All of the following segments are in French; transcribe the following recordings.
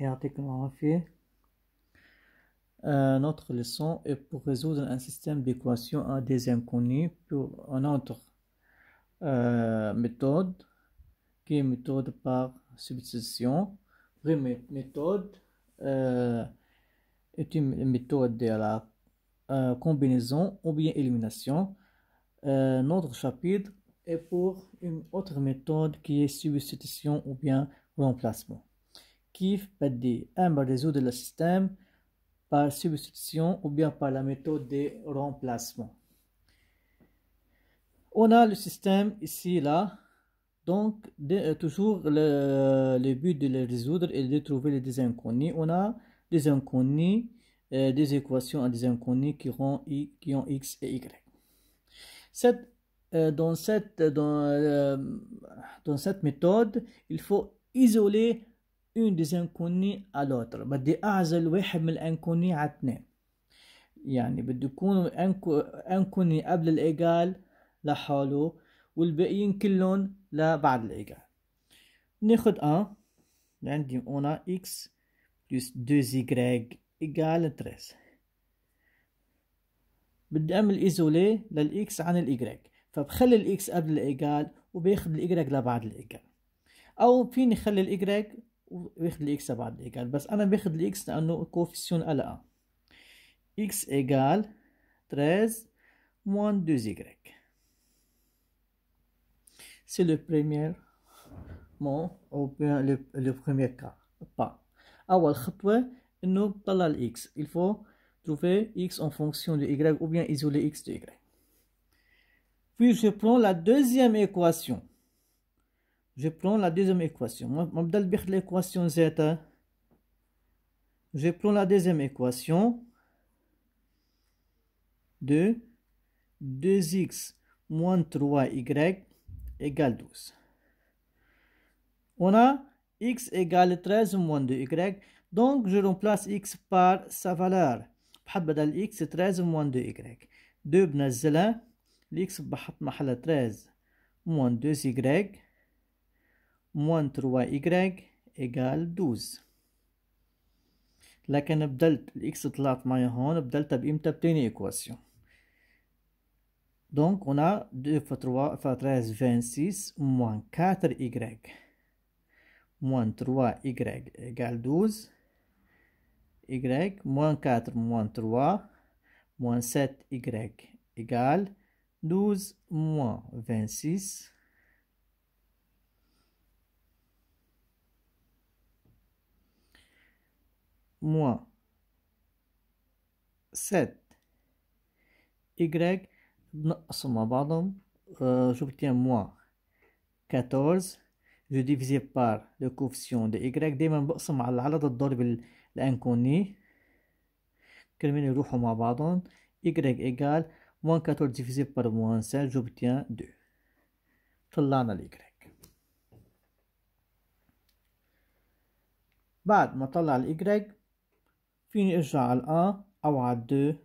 Et on euh, notre leçon est pour résoudre un système d'équations à des inconnues pour une autre euh, méthode qui est méthode par substitution. Première méthode euh, est une méthode de la euh, combinaison ou bien élimination. notre chapitre est pour une autre méthode qui est substitution ou bien remplacement. كيف بدي اما résoudre le système par substitution ou bien par la méthode de remplacement on a le système ici là donc euh, toujours euh, le, but de le résoudre est de trouver les inconnues. on a des inconnus euh, des équations à des inconnus qui ont, qui ont x et y dans cette, dans, dans cette méthode, il faut isoler اون ديزانكوني الوتر بدي اعزل واحد من الانكوني على اثنين يعني بده يكون انكوني قبل الايجال لحاله والباقيين كلهم لبعد الايجال ناخد ان عندي هنا اكس بلس 2 زيغراج ايجال 13 بدي اعمل ايزولي للاكس عن الايجراج فبخلي الاكس قبل الايجال وباخد الايجراج لبعد الايجال او فيني خلي الايجراج ou وياخد Parce que تبع الايجال بس انا à لي اكس لانه la 1. x égale 13 moins 2y. C'est le premier mot ou bien le, premier cas, pas. Il faut trouver x en fonction de y ou bien isoler x de y. Puis je prends la deuxième équation. Je prends la deuxième équation. l'équation z hein. Je prends la deuxième équation 2 2x moins 3y égale 12. On a x égale 13 moins 2y. Donc, je remplace x par sa valeur. بدل x 13 moins 2y. 2 بنزلها. l'ex بحط 13 moins 2y moins 3y égale 12 لكن بدلت x. طلعت la هون بدلتها بقيمتها بتاني équation. Donc, on a 2 fois 3 fois 13, 26, moins 4y, moins 3y égale 12, y, moins 4, moins 3, moins 7y égale 12, moins 26, moins 7 y نقسم مع بعضهم j'obtiens moins 14 je divise par le coefficient de y دايما بقسم على العدد الضارب الانكوني كلمين يروحوا مع بعضهم y égal moins 14 divisé par moins 7 j'obtiens 2 طلعنا ال y بعد ما طلع ال y Finir, à un الأ deux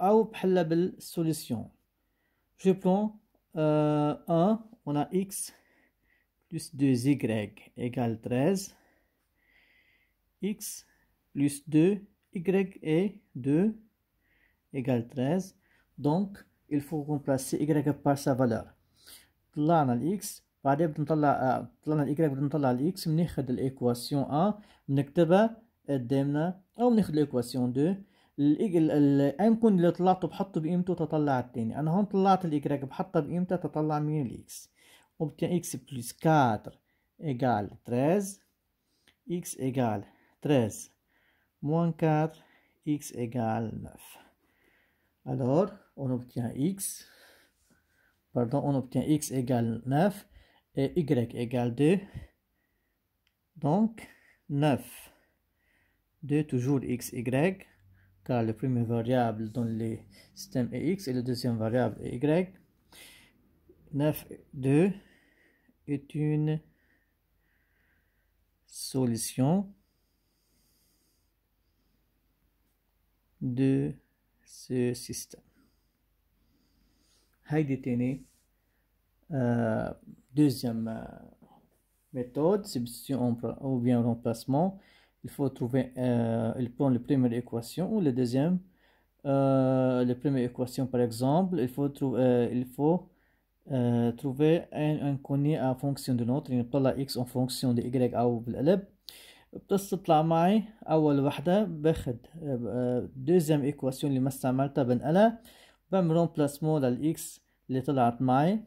على solution je prends je on a x plus 2y égale 13 x plus 2 y est 2 égale 13 donc il faut remplacer y par sa valeur On a x بعدين بنطلع نطلع طلعنا الايكراك بدنا نطلع الاكس بناخذ الايكواسيون ا بنكتبها قدامنا او بناخذ الايكواسيون 2 الام كون اللي طلعته بحطه بقيمته تطلع الثاني انا هون طلعت الايكراك بحطها بقيمتها تطلع مين الاكس وبتي اكس بلس 4 ايجال 13 اكس ايجال 13 موان 4 اكس ايجال 9 alors on obtient x pardon on obtient x égale 9 et y égale 2. Donc 9. 2 toujours x, y, car le premier variable dans le système est x et le deuxième variable est y. 9, 2 est une solution de ce système. Haydi Deuxième euh, méthode, substitution ou bien remplacement. Il faut trouver, euh, il prend la première équation ou la deuxième. Euh, la première équation, par exemple, il faut, trouver il faut trouver un inconnu en fonction de l'autre. la x en fonction de y ou بالقلب. بتطلع معي أول وحدة باخد deuxième équation اللي ما استعملتها بنقلها بعمل remplacement للإكس اللي طلعت معي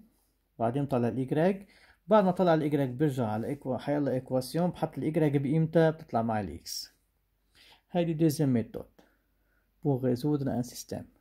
بعدين طلع الإيجراج بعد ما طلع الإيجراج برجع على الاكوا حيلا اكواسيون بحط الإيجراج بقيمتها بتطلع مع الاكس هيدي دوزيام ميثود بوغ ريزودر أن سيستيم